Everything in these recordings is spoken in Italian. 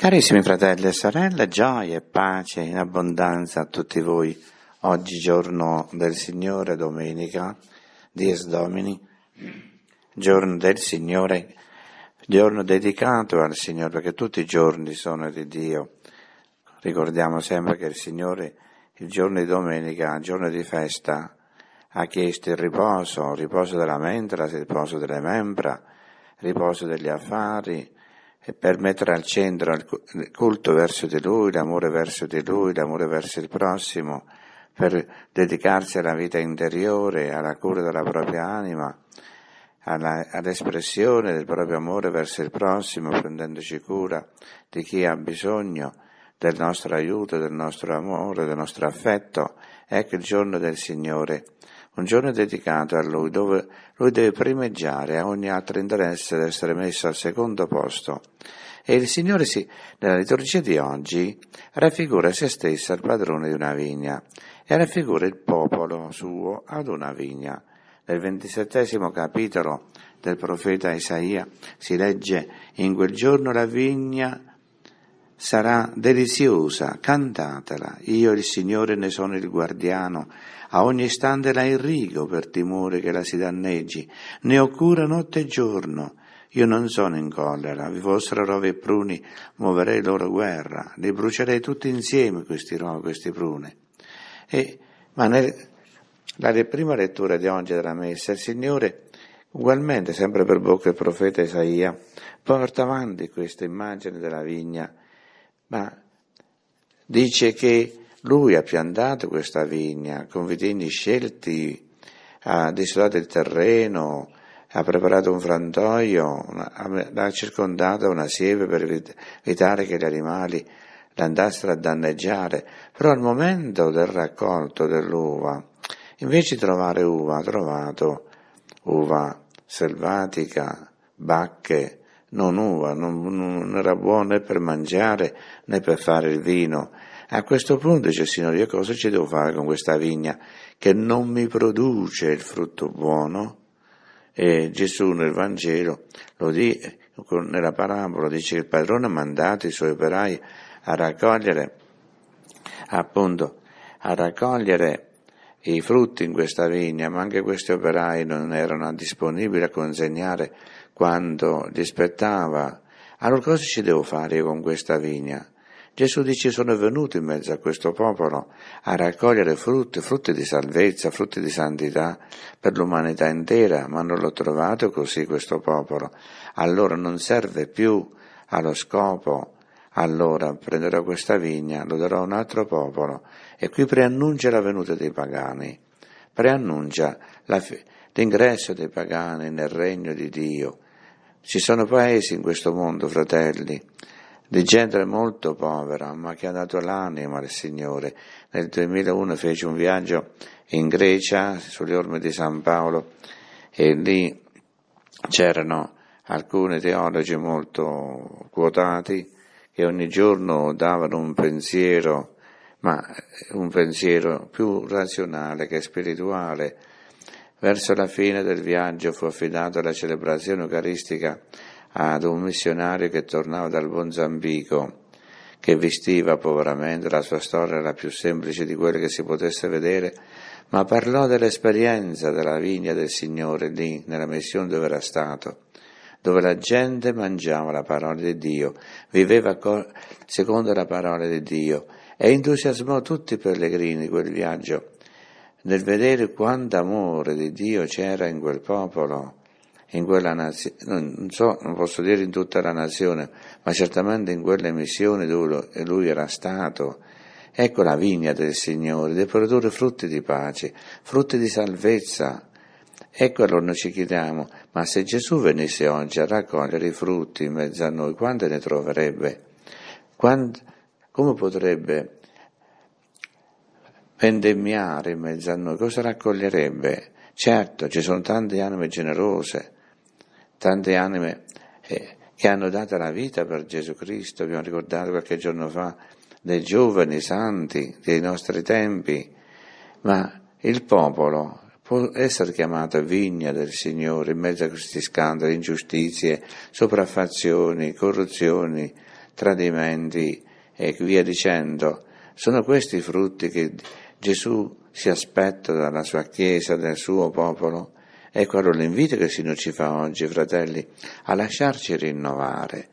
Carissimi fratelli e sorelle, gioia e pace in abbondanza a tutti voi. Oggi giorno del Signore, domenica, dies domini, giorno del Signore, giorno dedicato al Signore, perché tutti i giorni sono di Dio. Ricordiamo sempre che il Signore, il giorno di domenica, il giorno di festa, ha chiesto il riposo, il riposo della mente, il riposo delle membra, il riposo degli affari, per mettere al centro, il culto verso di Lui, l'amore verso di Lui, l'amore verso il prossimo, per dedicarsi alla vita interiore, alla cura della propria anima, alla, all'espressione del proprio amore verso il prossimo, prendendoci cura di chi ha bisogno del nostro aiuto, del nostro amore, del nostro affetto. Ecco il giorno del Signore un giorno dedicato a lui dove lui deve primeggiare a ogni altro interesse ad essere messo al secondo posto. E il Signore si, nella liturgia di oggi raffigura se stesso al padrone di una vigna e raffigura il popolo suo ad una vigna. Nel ventisettesimo capitolo del profeta Isaia si legge in quel giorno la vigna sarà deliziosa, cantatela, io il Signore ne sono il guardiano, a ogni istante la irrigo per timore che la si danneggi, ne ho cura notte e giorno. Io non sono in collera, vi fossero rove e pruni, muoverei loro guerra, li brucierei tutti insieme questi rove, e questi pruni. E, ma nella prima lettura di oggi della Messa, il Signore, ugualmente, sempre per bocca del profeta Isaia, porta avanti questa immagine della vigna, ma dice che lui ha piantato questa vigna con vitigni scelti, ha desolato il terreno, ha preparato un frantoio, l'ha circondata una siepe per evitare che gli animali l'andassero a danneggiare. Però al momento del raccolto dell'uva, invece di trovare uva, ha trovato uva selvatica, bacche, non uva, non, non era buona né per mangiare né per fare il vino. A questo punto dice Signore, io cosa ci devo fare con questa vigna che non mi produce il frutto buono? E Gesù nel Vangelo lo dice, nella parabola dice che il padrone ha mandato i suoi operai a raccogliere, appunto, a raccogliere i frutti in questa vigna, ma anche questi operai non erano disponibili a consegnare quando gli spettava. Allora cosa ci devo fare io con questa vigna? Gesù dice sono venuto in mezzo a questo popolo a raccogliere frutti, frutti di salvezza, frutti di santità per l'umanità intera, ma non l'ho trovato così questo popolo. Allora non serve più allo scopo, allora prenderò questa vigna, lo darò a un altro popolo. E qui preannuncia la venuta dei pagani, preannuncia la, l'ingresso dei pagani nel regno di Dio. Ci sono paesi in questo mondo, fratelli, di gente molto povera, ma che ha dato l'anima al Signore. Nel 2001 fece un viaggio in Grecia, sulle orme di San Paolo, e lì c'erano alcuni teologi molto quotati che ogni giorno davano un pensiero, ma un pensiero più razionale che spirituale. Verso la fine del viaggio fu affidato alla celebrazione eucaristica ad un missionario che tornava dal Mozambico, che vestiva poveramente, la sua storia era la più semplice di quelle che si potesse vedere, ma parlò dell'esperienza della vigna del Signore lì, nella missione dove era stato, dove la gente mangiava la parola di Dio, viveva secondo la parola di Dio e entusiasmò tutti i pellegrini quel viaggio nel vedere quanto amore di Dio c'era in quel popolo in quella nazione, non, so, non posso dire in tutta la nazione, ma certamente in quelle missioni dove lui era stato. Ecco la vigna del Signore, di produrre frutti di pace, frutti di salvezza. Ecco allora noi ci chiediamo, ma se Gesù venisse oggi a raccogliere i frutti in mezzo a noi, quante ne troverebbe? Quando, come potrebbe vendemmiare in mezzo a noi? Cosa raccoglierebbe? Certo, ci sono tante anime generose, tante anime eh, che hanno dato la vita per Gesù Cristo, abbiamo ricordato qualche giorno fa dei giovani santi dei nostri tempi, ma il popolo può essere chiamato vigna del Signore in mezzo a questi scandali, ingiustizie, sopraffazioni, corruzioni, tradimenti e via dicendo. Sono questi i frutti che Gesù si aspetta dalla sua Chiesa, dal suo popolo, Ecco allora l'invito che il Signore ci fa oggi, fratelli, a lasciarci rinnovare.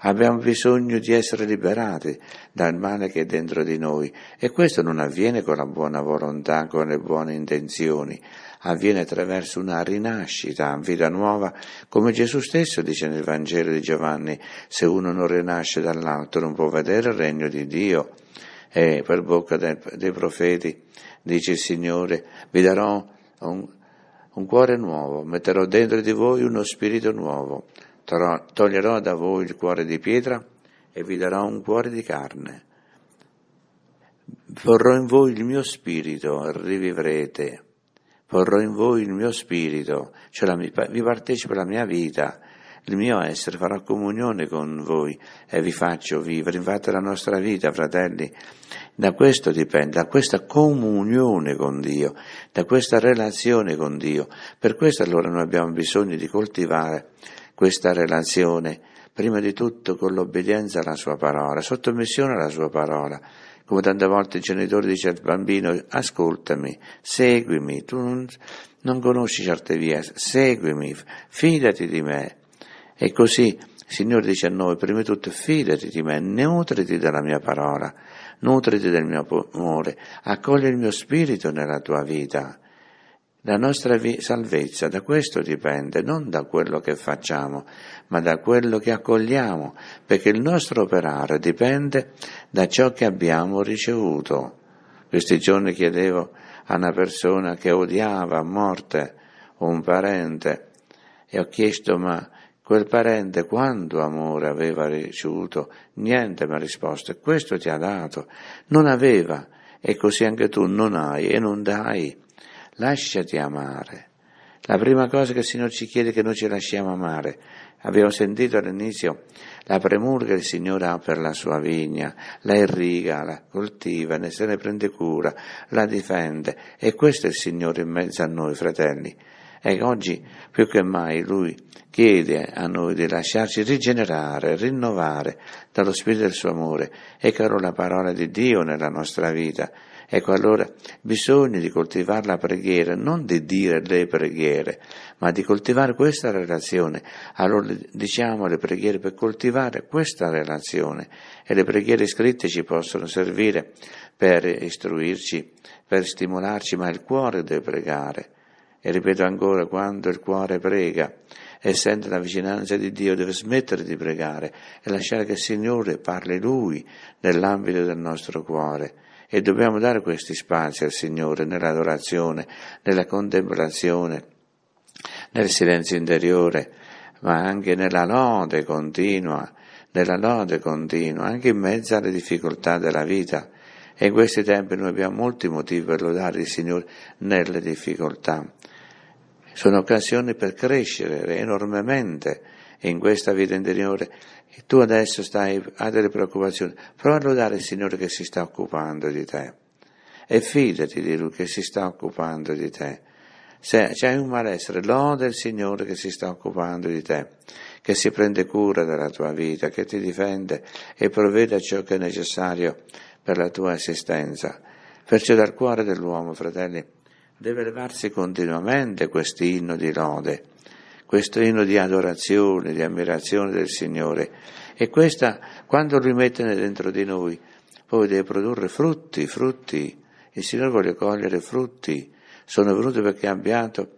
Abbiamo bisogno di essere liberati dal male che è dentro di noi e questo non avviene con la buona volontà, con le buone intenzioni, avviene attraverso una rinascita, vita nuova, come Gesù stesso dice nel Vangelo di Giovanni, se uno non rinasce dall'alto non può vedere il regno di Dio. E per bocca dei profeti dice il Signore, vi darò un, un cuore nuovo, metterò dentro di voi uno spirito nuovo, toglierò da voi il cuore di pietra e vi darò un cuore di carne. Porrò in voi il mio spirito, rivivrete. Porrò in voi il mio spirito, cioè la, vi partecipo alla mia vita il mio essere farò comunione con voi e vi faccio vivere, infatti la nostra vita, fratelli, da questo dipende, da questa comunione con Dio, da questa relazione con Dio. Per questo allora noi abbiamo bisogno di coltivare questa relazione, prima di tutto con l'obbedienza alla sua parola, sottomissione alla sua parola. Come tante volte il genitore dice al bambino, ascoltami, seguimi, tu non, non conosci certe vie, seguimi, fidati di me. E così Signore dice a noi, prima di tutto fidati di me, nutriti della mia parola, nutriti del mio amore, accogli il mio spirito nella tua vita. La nostra vi- salvezza da questo dipende, non da quello che facciamo, ma da quello che accogliamo, perché il nostro operare dipende da ciò che abbiamo ricevuto. Questi giorni chiedevo a una persona che odiava a morte un parente e ho chiesto ma Quel parente quanto amore aveva ricevuto? Niente mi ha risposto, questo ti ha dato. Non aveva, e così anche tu non hai e non dai. Lasciati amare. La prima cosa che il Signore ci chiede è che noi ci lasciamo amare. Abbiamo sentito all'inizio la premura che il Signore ha per la sua vigna, la irriga, la coltiva, ne se ne prende cura, la difende. E questo è il Signore in mezzo a noi, fratelli. E oggi più che mai Lui chiede a noi di lasciarci rigenerare, rinnovare dallo Spirito del suo amore. e caro la parola di Dio nella nostra vita. Ecco allora bisogna di coltivare la preghiera, non di dire le preghiere, ma di coltivare questa relazione. Allora diciamo le preghiere per coltivare questa relazione e le preghiere scritte ci possono servire per istruirci, per stimolarci, ma il cuore deve pregare. E ripeto ancora, quando il cuore prega e sente la vicinanza di Dio, deve smettere di pregare e lasciare che il Signore parli Lui nell'ambito del nostro cuore. E dobbiamo dare questi spazi al Signore nell'adorazione, nella contemplazione, nel silenzio interiore, ma anche nella lode continua, nella lode continua, anche in mezzo alle difficoltà della vita. E in questi tempi noi abbiamo molti motivi per lodare il Signore nelle difficoltà sono occasioni per crescere enormemente in questa vita interiore. E tu adesso stai, hai delle preoccupazioni, prova a lodare il Signore che si sta occupando di te e fidati di Lui che si sta occupando di te. Se c'è un malessere, loda il Signore che si sta occupando di te, che si prende cura della tua vita, che ti difende e provvede a ciò che è necessario per la tua esistenza. Perciò dal cuore dell'uomo, fratelli, deve levarsi continuamente questo inno di lode, questo inno di adorazione, di ammirazione del Signore. E questa, quando lui mette dentro di noi, poi deve produrre frutti, frutti. Il Signore vuole cogliere frutti. Sono venuto perché abbiato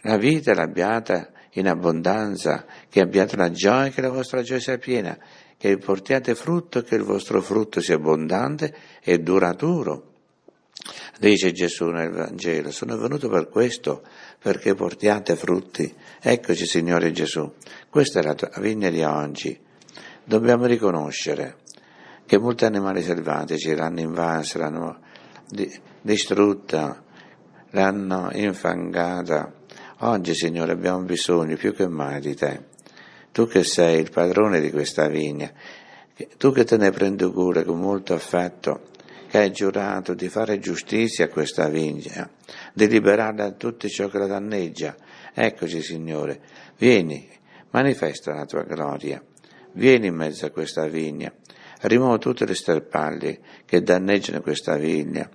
la vita l'abbiate in abbondanza, che abbiate la gioia, che la vostra gioia sia piena, che portiate frutto, che il vostro frutto sia abbondante e duraturo dice Gesù nel Vangelo, sono venuto per questo, perché portiate frutti. Eccoci Signore Gesù, questa è la tua vigna di oggi. Dobbiamo riconoscere che molti animali selvatici l'hanno invasa, l'hanno distrutta, l'hanno infangata. Oggi Signore abbiamo bisogno più che mai di te. Tu che sei il padrone di questa vigna, tu che te ne prendi cura con molto affetto, e giurato di fare giustizia a questa vigna, di liberarla da tutto ciò che la danneggia. Eccoci, Signore, vieni, manifesta la tua gloria, vieni in mezzo a questa vigna, rimuovi tutte le sterpaglie che danneggiano questa vigna,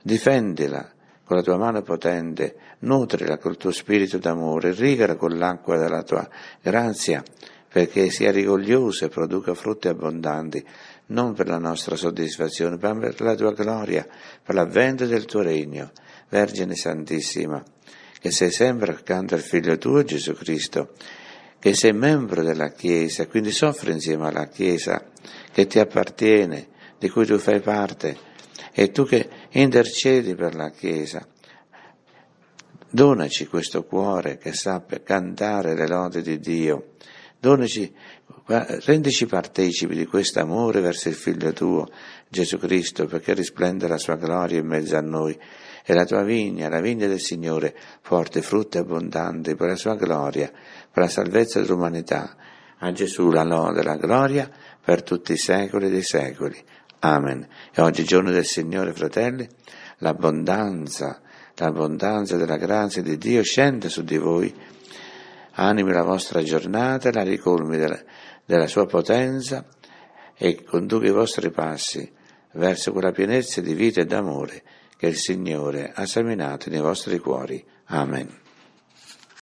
difendila con la tua mano potente, nutrila col tuo spirito d'amore, rigala con l'acqua della tua grazia, perché sia rigogliosa e produca frutti abbondanti, non per la nostra soddisfazione, ma per la tua gloria, per l'avvento del tuo regno. Vergine Santissima, che sei sempre accanto al Figlio tuo Gesù Cristo, che sei membro della Chiesa, quindi soffri insieme alla Chiesa che ti appartiene, di cui tu fai parte, e tu che intercedi per la Chiesa. Donaci questo cuore che sappia cantare le lode di Dio Donaci, rendici partecipi di questo amore verso il Figlio tuo, Gesù Cristo, perché risplende la sua gloria in mezzo a noi. E la tua vigna, la vigna del Signore, porti frutta abbondante per la sua gloria, per la salvezza dell'umanità. A Gesù la lode, e la gloria per tutti i secoli dei secoli. Amen. E oggi giorno del Signore, fratelli, l'abbondanza, l'abbondanza della grazia di Dio scende su di voi animi la vostra giornata la ricolmi della, della sua potenza e conduca i vostri passi verso quella pienezza di vita e d'amore che il Signore ha seminato nei vostri cuori. Amen.